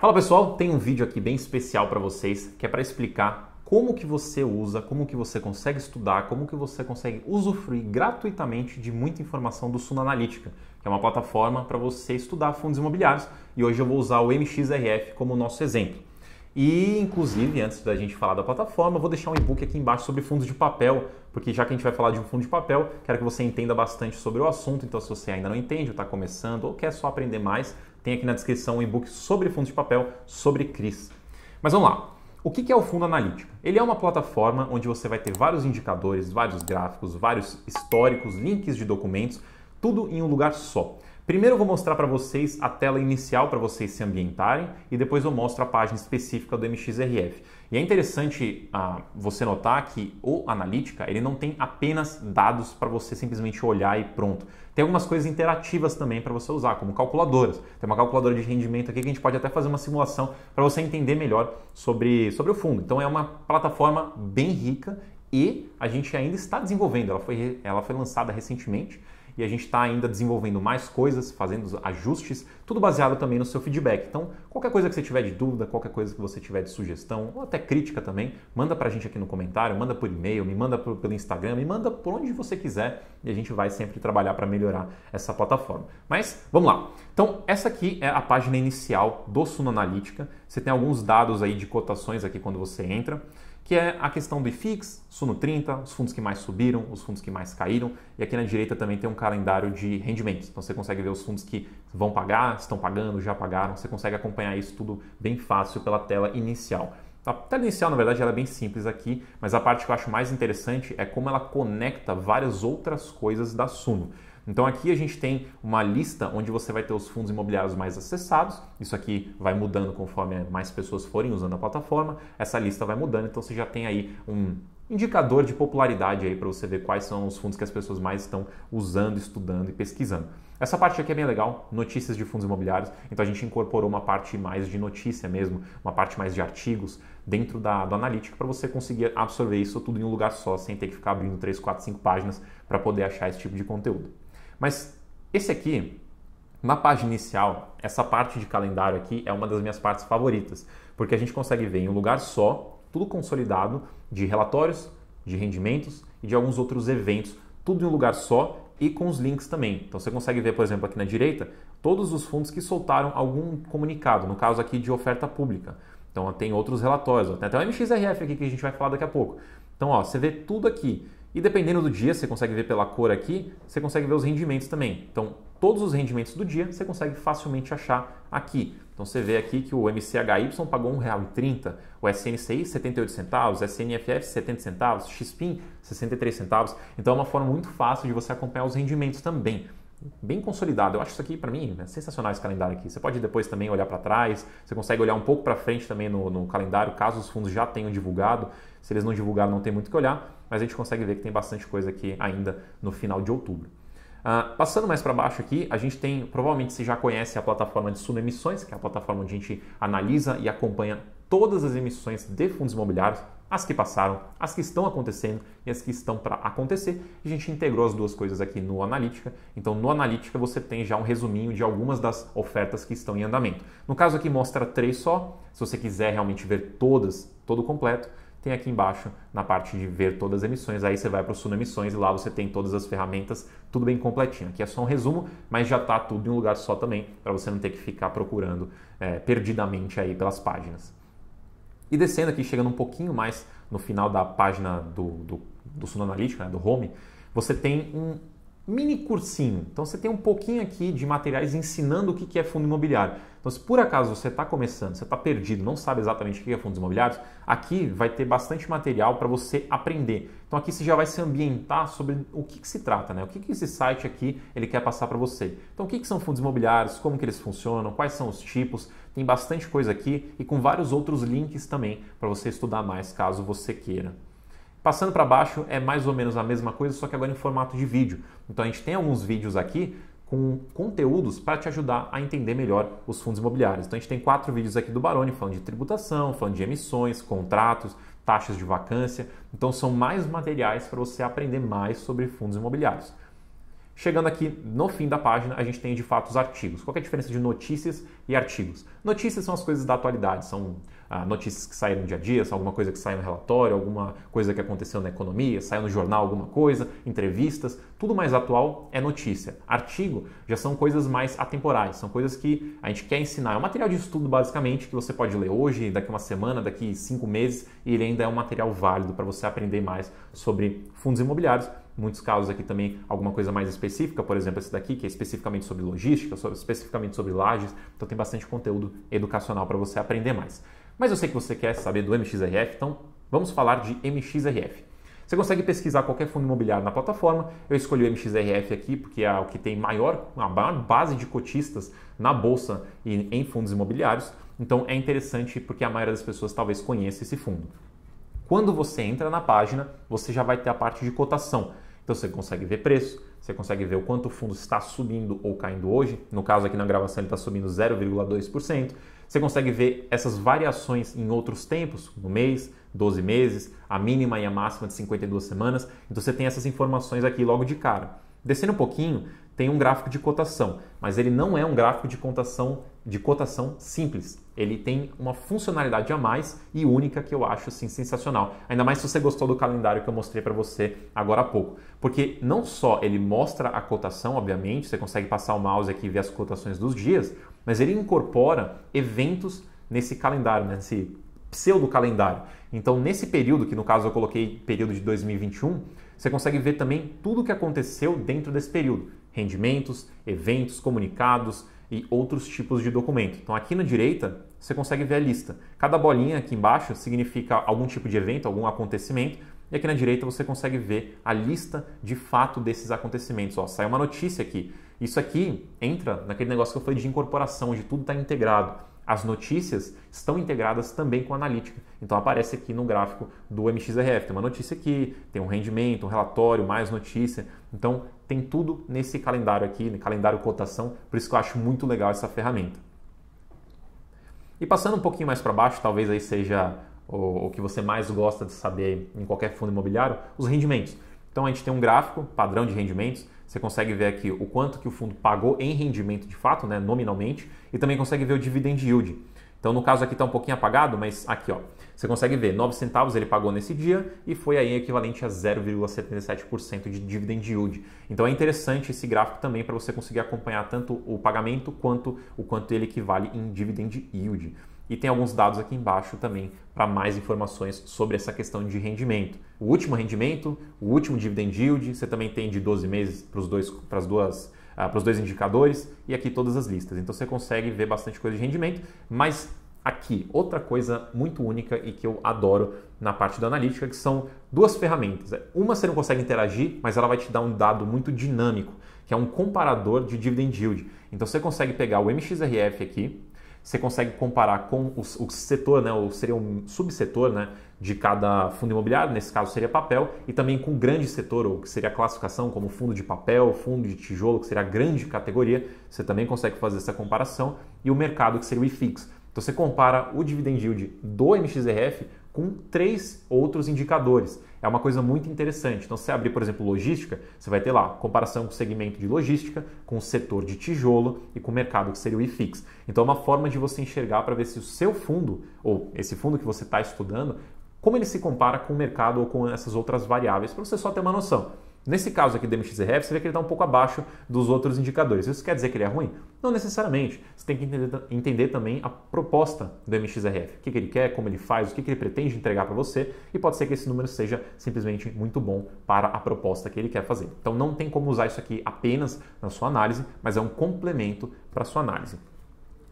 Fala pessoal, tem um vídeo aqui bem especial para vocês que é para explicar como que você usa, como que você consegue estudar, como que você consegue usufruir gratuitamente de muita informação do Suno Analítica, que é uma plataforma para você estudar fundos imobiliários. E hoje eu vou usar o MXRF como nosso exemplo. E, inclusive, antes da gente falar da plataforma, vou deixar um e-book aqui embaixo sobre fundos de papel, porque já que a gente vai falar de um fundo de papel, quero que você entenda bastante sobre o assunto. Então, se você ainda não entende, ou está começando, ou quer só aprender mais, tem aqui na descrição um e-book sobre fundos de papel, sobre CRIs. Mas vamos lá. O que é o fundo analítico? Ele é uma plataforma onde você vai ter vários indicadores, vários gráficos, vários históricos, links de documentos, tudo em um lugar só. Primeiro eu vou mostrar para vocês a tela inicial para vocês se ambientarem e depois eu mostro a página específica do MXRF. E é interessante ah, você notar que o Analytica ele não tem apenas dados para você simplesmente olhar e pronto. Tem algumas coisas interativas também para você usar, como calculadoras. Tem uma calculadora de rendimento aqui que a gente pode até fazer uma simulação para você entender melhor sobre, sobre o fundo. Então é uma plataforma bem rica e a gente ainda está desenvolvendo. Ela foi, ela foi lançada recentemente e a gente está ainda desenvolvendo mais coisas, fazendo ajustes, tudo baseado também no seu feedback. Então, qualquer coisa que você tiver de dúvida, qualquer coisa que você tiver de sugestão, ou até crítica também, manda para a gente aqui no comentário, manda por e-mail, me manda pelo Instagram, me manda por onde você quiser e a gente vai sempre trabalhar para melhorar essa plataforma. Mas vamos lá. Então, essa aqui é a página inicial do Suno Analytica. Você tem alguns dados aí de cotações aqui quando você entra que é a questão do IFIX, Suno 30, os fundos que mais subiram, os fundos que mais caíram, e aqui na direita também tem um calendário de rendimentos. Então você consegue ver os fundos que vão pagar, estão pagando, já pagaram, você consegue acompanhar isso tudo bem fácil pela tela inicial. A tela inicial, na verdade, ela é bem simples aqui, mas a parte que eu acho mais interessante é como ela conecta várias outras coisas da Suno. Então aqui a gente tem uma lista onde você vai ter os fundos imobiliários mais acessados. Isso aqui vai mudando conforme mais pessoas forem usando a plataforma. Essa lista vai mudando, então você já tem aí um indicador de popularidade aí para você ver quais são os fundos que as pessoas mais estão usando, estudando e pesquisando. Essa parte aqui é bem legal, notícias de fundos imobiliários. Então a gente incorporou uma parte mais de notícia mesmo, uma parte mais de artigos dentro da, do analítico para você conseguir absorver isso tudo em um lugar só, sem ter que ficar abrindo 3, 4, 5 páginas para poder achar esse tipo de conteúdo. Mas esse aqui, na página inicial, essa parte de calendário aqui é uma das minhas partes favoritas, porque a gente consegue ver em um lugar só, tudo consolidado de relatórios, de rendimentos e de alguns outros eventos, tudo em um lugar só e com os links também. Então você consegue ver, por exemplo, aqui na direita, todos os fundos que soltaram algum comunicado, no caso aqui de oferta pública. Então tem outros relatórios, tem até o MXRF aqui que a gente vai falar daqui a pouco. Então ó, você vê tudo aqui. E dependendo do dia, você consegue ver pela cor aqui, você consegue ver os rendimentos também. Então, todos os rendimentos do dia você consegue facilmente achar aqui. Então, você vê aqui que o MCHY pagou R$ 1,30, o SNCI 78 centavos, SNFF 70 centavos, XPIN 63 centavos. Então, é uma forma muito fácil de você acompanhar os rendimentos também bem consolidado. Eu acho isso aqui, para mim, é sensacional esse calendário aqui. Você pode depois também olhar para trás, você consegue olhar um pouco para frente também no, no, calendário, caso os fundos já tenham divulgado. Se eles não divulgaram, não tem muito o que olhar, mas a gente consegue ver que tem bastante coisa aqui ainda no final de outubro. Uh, passando mais para baixo aqui, a gente tem, provavelmente você já conhece a plataforma de Suno Emissões, que é a plataforma onde a gente analisa e acompanha todas as emissões de fundos imobiliários, as que passaram, as que estão acontecendo e as que estão para acontecer. A gente integrou as duas coisas aqui no Analítica. Então, no Analítica você tem já um resuminho de algumas das ofertas que estão em andamento. No caso aqui mostra três só. Se você quiser realmente ver todas, todo completo, tem aqui embaixo na parte de ver todas as emissões. Aí você vai para o Suno Emissões e lá você tem todas as ferramentas, tudo bem completinho. Aqui é só um resumo, mas já está tudo em um lugar só também, para você não ter que ficar procurando é, perdidamente aí pelas páginas. E descendo aqui, chegando um pouquinho mais no final da página do, do, do Suno Analytics, né, do Home, você tem um mini cursinho. Então você tem um pouquinho aqui de materiais ensinando o que é fundo imobiliário. Então, se por acaso você está começando, você está perdido, não sabe exatamente o que é fundos imobiliários, aqui vai ter bastante material para você aprender. Então aqui você já vai se ambientar sobre o que, que se trata, né? O que, que esse site aqui ele quer passar para você. Então o que, que são fundos imobiliários, como que eles funcionam, quais são os tipos, tem bastante coisa aqui e com vários outros links também para você estudar mais caso você queira. Passando para baixo é mais ou menos a mesma coisa, só que agora em formato de vídeo. Então a gente tem alguns vídeos aqui com conteúdos para te ajudar a entender melhor os fundos imobiliários. Então a gente tem quatro vídeos aqui do Baroni falando de tributação, falando de emissões, contratos, taxas de vacância. Então são mais materiais para você aprender mais sobre fundos imobiliários. Chegando aqui no fim da página, a gente tem de fato os artigos. Qual é a diferença de notícias e artigos? Notícias são as coisas da atualidade, são ah, notícias que saem no dia a dia, são alguma coisa que sai no relatório, alguma coisa que aconteceu na economia, saiu no jornal alguma coisa, entrevistas, tudo mais atual é notícia. Artigo já são coisas mais atemporais, são coisas que a gente quer ensinar. É um material de estudo, basicamente, que você pode ler hoje, daqui uma semana, daqui cinco meses, e ele ainda é um material válido para você aprender mais sobre fundos imobiliários muitos casos aqui também alguma coisa mais específica, por exemplo, esse daqui, que é especificamente sobre logística, sobre, especificamente sobre lajes. Então tem bastante conteúdo educacional para você aprender mais. Mas eu sei que você quer saber do MXRF, então vamos falar de MXRF. Você consegue pesquisar qualquer fundo imobiliário na plataforma. Eu escolhi o MXRF aqui porque é o que tem maior, a maior base de cotistas na bolsa e em fundos imobiliários. Então é interessante porque a maioria das pessoas talvez conheça esse fundo. Quando você entra na página, você já vai ter a parte de cotação. Então você consegue ver preço, você consegue ver o quanto o fundo está subindo ou caindo hoje. No caso aqui na gravação ele está subindo 0,2%. Você consegue ver essas variações em outros tempos, no mês, 12 meses, a mínima e a máxima de 52 semanas. Então você tem essas informações aqui logo de cara. Descendo um pouquinho, tem um gráfico de cotação, mas ele não é um gráfico de cotação, de cotação simples. Ele tem uma funcionalidade a mais e única que eu acho assim, sensacional. Ainda mais se você gostou do calendário que eu mostrei para você agora há pouco. Porque não só ele mostra a cotação, obviamente, você consegue passar o mouse aqui e ver as cotações dos dias, mas ele incorpora eventos nesse calendário, né, nesse pseudo calendário. Então, nesse período, que no caso eu coloquei período de 2021, você consegue ver também tudo o que aconteceu dentro desse período rendimentos, eventos, comunicados e outros tipos de documento. Então aqui na direita você consegue ver a lista. Cada bolinha aqui embaixo significa algum tipo de evento, algum acontecimento. E aqui na direita você consegue ver a lista de fato desses acontecimentos. Ó, sai uma notícia aqui. Isso aqui entra naquele negócio que eu falei de incorporação, onde tudo está integrado. As notícias estão integradas também com a analítica. Então aparece aqui no gráfico do MXRF. Tem uma notícia aqui, tem um rendimento, um relatório, mais notícia. Então tem tudo nesse calendário aqui, no calendário cotação, por isso que eu acho muito legal essa ferramenta. E passando um pouquinho mais para baixo, talvez aí seja o, o que você mais gosta de saber em qualquer fundo imobiliário, os rendimentos. Então a gente tem um gráfico padrão de rendimentos, você consegue ver aqui o quanto que o fundo pagou em rendimento de fato, né, nominalmente, e também consegue ver o dividend yield. Então no caso aqui está um pouquinho apagado, mas aqui ó, você consegue ver, 9 centavos ele pagou nesse dia e foi aí equivalente a 0,77% de dividend yield. Então é interessante esse gráfico também para você conseguir acompanhar tanto o pagamento quanto o quanto ele equivale em dividend yield. E tem alguns dados aqui embaixo também para mais informações sobre essa questão de rendimento. O último rendimento, o último dividend yield, você também tem de 12 meses para os dois, para as duas ah, para os dois indicadores e aqui todas as listas. Então você consegue ver bastante coisa de rendimento, mas aqui. Outra coisa muito única e que eu adoro na parte da analítica, que são duas ferramentas. É, uma você não consegue interagir, mas ela vai te dar um dado muito dinâmico, que é um comparador de dividend yield. Então você consegue pegar o MXRF aqui, você consegue comparar com o, setor, né, ou seria um subsetor né, de cada fundo imobiliário, nesse caso seria papel, e também com o grande setor, ou que seria a classificação como fundo de papel, fundo de tijolo, que seria a grande categoria, você também consegue fazer essa comparação, e o mercado, que seria o IFIX. Então você compara o dividend yield do MXRF com três outros indicadores. É uma coisa muito interessante. Então, se você abrir, por exemplo, logística, você vai ter lá comparação com o segmento de logística, com o setor de tijolo e com o mercado que seria o IFIX. Então, é uma forma de você enxergar para ver se o seu fundo, ou esse fundo que você está estudando, como ele se compara com o mercado ou com essas outras variáveis, para você só ter uma noção. Nesse caso aqui do MXRF, você vê que ele está um pouco abaixo dos outros indicadores. Isso quer dizer que ele é ruim? Não necessariamente. Você tem que entender, entender também a proposta do MXRF. O que, que, ele quer, como ele faz, o que, que ele pretende entregar para você. E pode ser que esse número seja simplesmente muito bom para a proposta que ele quer fazer. Então não tem como usar isso aqui apenas na sua análise, mas é um complemento para a sua análise.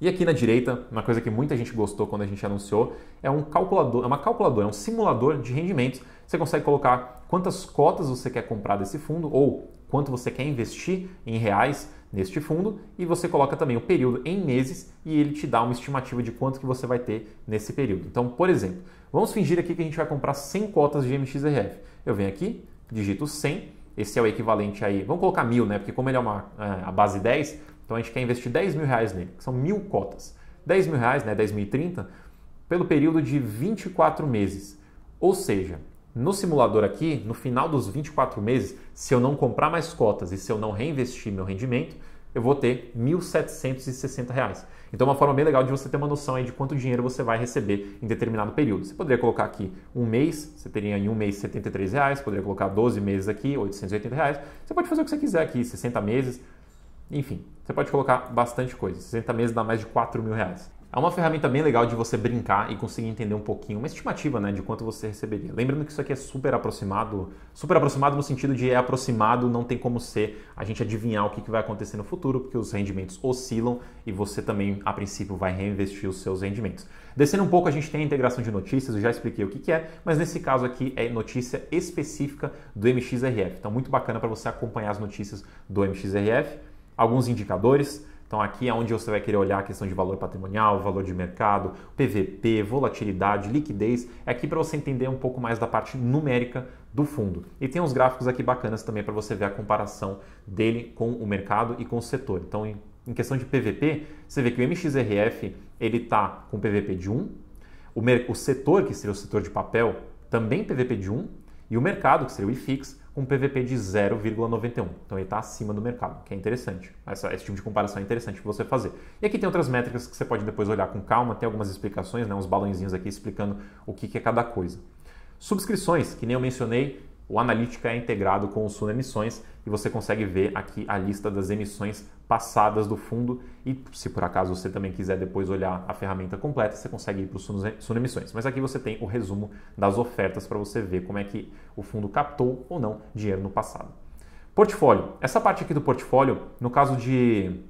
E aqui na direita, uma coisa que muita gente gostou quando a gente anunciou, é um calculador, é uma calculadora, é um simulador de rendimentos. Você consegue colocar quantas cotas você quer comprar desse fundo ou quanto você quer investir em reais neste fundo e você coloca também o período em meses e ele te dá uma estimativa de quanto que você vai ter nesse período. Então, por exemplo, vamos fingir aqui que a gente vai comprar 100 cotas de MXRF. Eu venho aqui, digito 100, esse é o equivalente aí, vamos colocar 1000, né? Porque como ele é uma é, a base 10, então a gente quer investir 10 mil reais nele, que são mil cotas. 10 mil reais, né, 10 mil e 30, pelo período de 24 meses. Ou seja, no simulador aqui, no final dos 24 meses, se eu não comprar mais cotas e se eu não reinvestir meu rendimento, eu vou ter R$ 1.760. Então, é uma forma bem legal de você ter uma noção aí de quanto dinheiro você vai receber em determinado período. Você poderia colocar aqui um mês, você teria em um mês R$ reais, poderia colocar 12 meses aqui, R$ reais. Você pode fazer o que você quiser aqui, 60 meses, enfim, você pode colocar bastante coisa. 60 meses dá mais de 4 mil reais. É uma ferramenta bem legal de você brincar e conseguir entender um pouquinho, uma estimativa né, de quanto você receberia. Lembrando que isso aqui é super aproximado, super aproximado no sentido de é aproximado, não tem como ser a gente adivinhar o que vai acontecer no futuro, porque os rendimentos oscilam e você também, a princípio, vai reinvestir os seus rendimentos. Descendo um pouco, a gente tem a integração de notícias, eu já expliquei o que é, mas nesse caso aqui é notícia específica do MXRF. Então, muito bacana para você acompanhar as notícias do MXRF alguns indicadores. Então aqui é onde você vai querer olhar a questão de valor patrimonial, valor de mercado, PVP, volatilidade, liquidez. É aqui para você entender um pouco mais da parte numérica do fundo. E tem uns gráficos aqui bacanas também para você ver a comparação dele com o mercado e com o setor. Então em, questão de PVP, você vê que o MXRF ele está com PVP de 1, o, o setor, que seria o setor de papel, também PVP de 1, e o mercado, que seria o IFIX, com PVP de 0,91. Então ele está acima do mercado, que é interessante. Essa, esse tipo de comparação é interessante você fazer. E aqui tem outras métricas que você pode depois olhar com calma, tem algumas explicações, né, uns balãozinhos aqui explicando o que, que é cada coisa. Subscrições, que nem eu mencionei, o Analytica é integrado com o Suno Emissões e você consegue ver aqui a lista das emissões passadas do fundo e se por acaso você também quiser depois olhar a ferramenta completa, você consegue ir para o Suno Emissões. Mas aqui você tem o resumo das ofertas para você ver como é que o fundo captou ou não dinheiro no passado. Portfólio. Essa parte aqui do portfólio, no caso de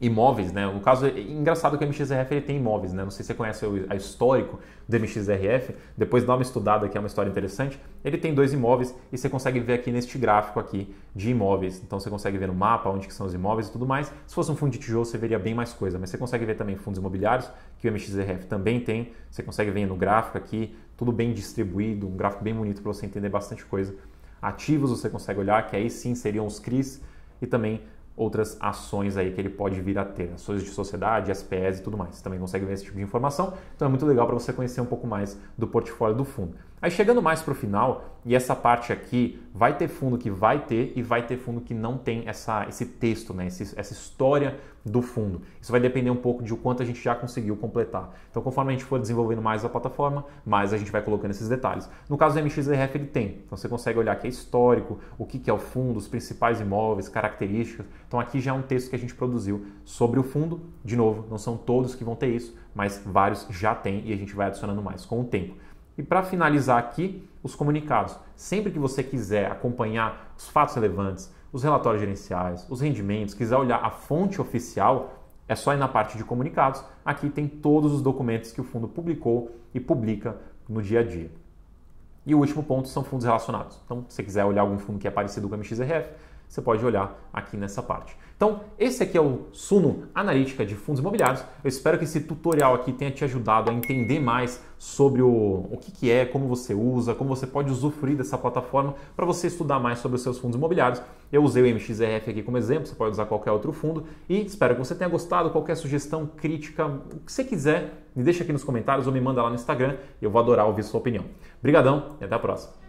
imóveis, né? No caso, é engraçado que o MXRF ele tem imóveis, né? Não sei se você conhece o a histórico do MXRF, depois dá uma estudada que é uma história interessante. Ele tem dois imóveis e você consegue ver aqui neste gráfico aqui de imóveis. Então você consegue ver no mapa onde que são os imóveis e tudo mais. Se fosse um fundo de tijolo, você veria bem mais coisa, mas você consegue ver também fundos imobiliários, que o MXRF também tem. Você consegue ver no gráfico aqui, tudo bem distribuído, um gráfico bem bonito para você entender bastante coisa. Ativos você consegue olhar, que aí sim seriam os CRIs e também outras ações aí que ele pode vir a ter, né? ações de sociedade, SPS e tudo mais. Você também consegue ver esse tipo de informação, então é muito legal para você conhecer um pouco mais do portfólio do fundo. Aí chegando mais para o final, e essa parte aqui vai ter fundo que vai ter e vai ter fundo que não tem essa, esse texto, né? Esse, essa história do fundo. Isso vai depender um pouco de o quanto a gente já conseguiu completar. Então, conforme a gente for desenvolvendo mais a plataforma, mais a gente vai colocando esses detalhes. No caso do MXRF, ele tem. Então, você consegue olhar que é histórico, o que, que é o fundo, os principais imóveis, características. Então, aqui já é um texto que a gente produziu sobre o fundo. De novo, não são todos que vão ter isso, mas vários já têm e a gente vai adicionando mais com o tempo. E para finalizar aqui, os comunicados. Sempre que você quiser acompanhar os fatos relevantes, os relatórios gerenciais, os rendimentos, quiser olhar a fonte oficial, é só ir na parte de comunicados. Aqui tem todos os documentos que o fundo publicou e publica no dia a dia. E o último ponto são fundos relacionados. Então, se você quiser olhar algum fundo que é parecido com o MXRF, você pode olhar aqui nessa parte. Então, esse aqui é o Suno Analítica de Fundos Imobiliários. Eu espero que esse tutorial aqui tenha te ajudado a entender mais sobre o, o que, que é, como você usa, como você pode usufruir dessa plataforma para você estudar mais sobre os seus fundos imobiliários. Eu usei o MXRF aqui como exemplo, você pode usar qualquer outro fundo e espero que você tenha gostado. Qualquer sugestão, crítica, o que você quiser, me deixa aqui nos comentários ou me manda lá no Instagram. Eu vou adorar ouvir sua opinião. Obrigadão e até a próxima.